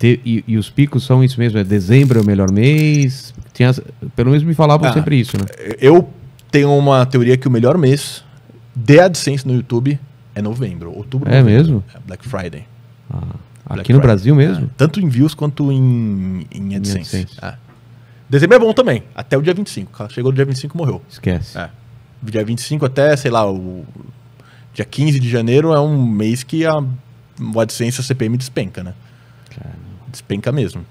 Te, e, e, os picos são isso mesmo, é dezembro é o melhor mês. Tinha, pelo menos me falavam ah, sempre isso, né? Eu tenho uma teoria que o melhor mês de AdSense no YouTube é novembro, outubro. É novembro, mesmo? É Black Friday. Ah, Black aqui no Brasil mesmo? Ah, tanto em views quanto em, em AdSense. Em AdSense. Ah. Dezembro é bom também, até o dia 25. Chegou no dia 25 morreu. Esquece. É. Dia 25 até, sei lá, o dia 15 de janeiro é um mês que a, o AdSense a CPM despenca, né? despenca mesmo.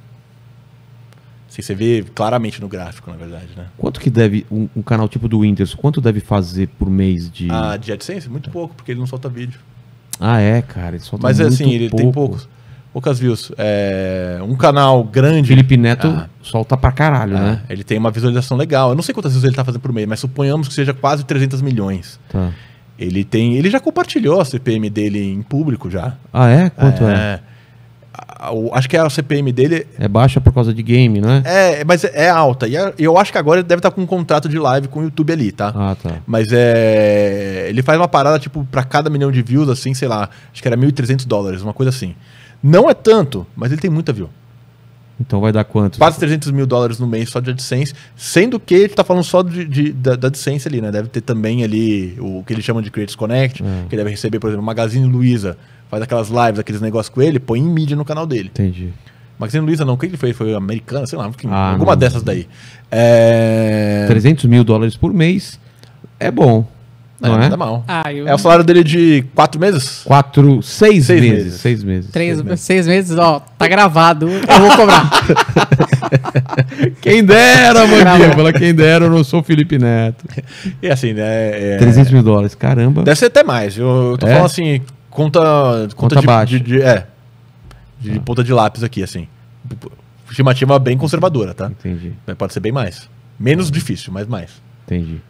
Assim, você vê claramente no gráfico, na verdade, né? Quanto que deve, um, um canal tipo do Windows, quanto deve fazer por mês de... Ah, de AdSense? Muito pouco, porque ele não solta vídeo. Ah, é, cara, ele solta Mas, assim, muito assim, ele pouco. tem poucos, poucas views. É, um canal grande... Felipe Neto ah, solta pra caralho, ah, né? Ele tem uma visualização legal. Eu não sei quantas vezes ele tá fazendo por mês, mas suponhamos que seja quase 300 milhões. Tá. Ele tem, ele já compartilhou a CPM dele em público já. Ah é? Quanto é? é? acho que a CPM dele. É baixa por causa de game, né? É, mas é alta. E é, eu acho que agora ele deve estar tá com um contrato de live com o YouTube ali, tá? Ah, tá. Mas é. Ele faz uma parada, tipo, para cada milhão de views, assim, sei lá, acho que era 1.300 dólares, uma coisa assim. Não é tanto, mas ele tem muita view. Então vai dar quanto? Quase 300 mil dólares no mês só de AdSense, sendo que ele está falando só de, de, da, da AdSense ali, né? Deve ter também ali o que eles chamam de Creators Connect, é. que deve receber, por exemplo, Magazine Luiza, faz aquelas lives, aqueles negócios com ele, põe em mídia no canal dele. Entendi. Magazine Luiza não, o que ele fez? Foi americana, sei lá, ah, alguma não. dessas daí. É... 300 mil dólares por mês é bom. Não é, é? mal. Ah, eu... É o salário dele de quatro meses? Quatro, seis, seis meses, meses, Seis meses. Três, seis meses. seis meses, ó, tá gravado, eu vou cobrar. quem dera, mandíbula, quem dera, eu não sou Felipe Neto. E assim, né? É... 300 mil dólares, caramba. Deve ser até mais, eu, tô é? falando assim, conta... Conta, conta de, De, de, é, de ah. ponta de lápis aqui, assim. Estimativa bem conservadora, tá? Entendi. Pode ser bem mais. Menos difícil, mas mais. Entendi.